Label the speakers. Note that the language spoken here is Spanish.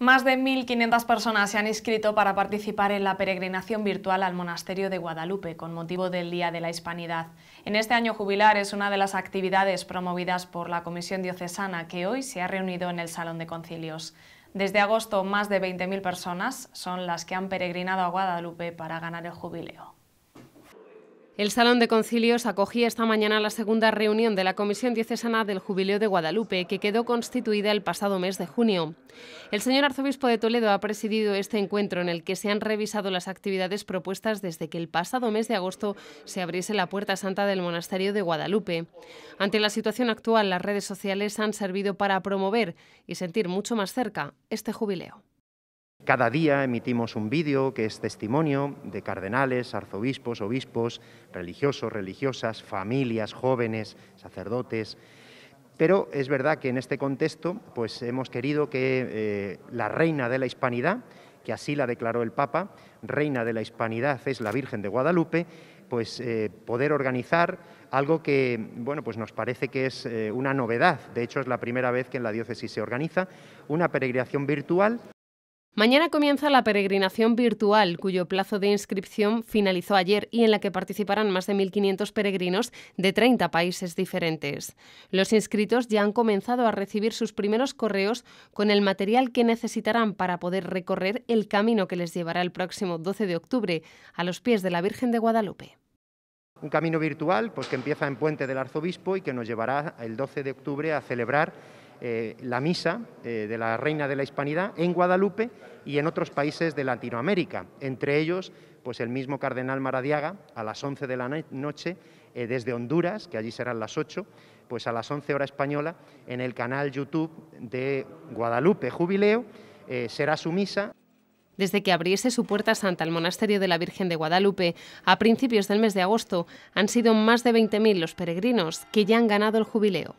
Speaker 1: Más de 1.500 personas se han inscrito para participar en la peregrinación virtual al Monasterio de Guadalupe con motivo del Día de la Hispanidad. En este año jubilar es una de las actividades promovidas por la Comisión Diocesana que hoy se ha reunido en el Salón de Concilios. Desde agosto, más de 20.000 personas son las que han peregrinado a Guadalupe para ganar el jubileo. El Salón de Concilios acogía esta mañana la segunda reunión de
Speaker 2: la Comisión Diocesana del Jubileo de Guadalupe, que quedó constituida el pasado mes de junio. El señor arzobispo de Toledo ha presidido este encuentro en el que se han revisado las actividades propuestas desde que el pasado mes de agosto se abriese la Puerta Santa del Monasterio de Guadalupe. Ante la situación actual, las redes sociales han servido para promover y sentir mucho más cerca este jubileo.
Speaker 3: Cada día emitimos un vídeo que es testimonio de cardenales, arzobispos, obispos, religiosos, religiosas, familias, jóvenes, sacerdotes. Pero es verdad que en este contexto pues, hemos querido que eh, la reina de la hispanidad, que así la declaró el Papa, reina de la hispanidad es la Virgen de Guadalupe, pues eh, poder organizar algo que bueno pues nos parece que es eh, una novedad de hecho es la primera vez que en la diócesis se organiza una peregrinación virtual
Speaker 2: Mañana comienza la peregrinación virtual, cuyo plazo de inscripción finalizó ayer y en la que participarán más de 1.500 peregrinos de 30 países diferentes. Los inscritos ya han comenzado a recibir sus primeros correos con el material que necesitarán para poder recorrer el camino que les llevará el próximo 12 de octubre a los pies de la Virgen de Guadalupe.
Speaker 3: Un camino virtual pues, que empieza en Puente del Arzobispo y que nos llevará el 12 de octubre a celebrar eh, la misa eh, de la Reina de la Hispanidad en Guadalupe y en otros países de Latinoamérica, entre ellos pues el mismo cardenal Maradiaga a las 11 de la noche eh, desde Honduras, que allí serán las 8, pues a las 11 hora española en el canal YouTube de Guadalupe Jubileo será su misa.
Speaker 2: Desde que abriese su puerta santa el monasterio de la Virgen de Guadalupe a principios del mes de agosto, han sido más de 20.000 los peregrinos que ya han ganado el jubileo.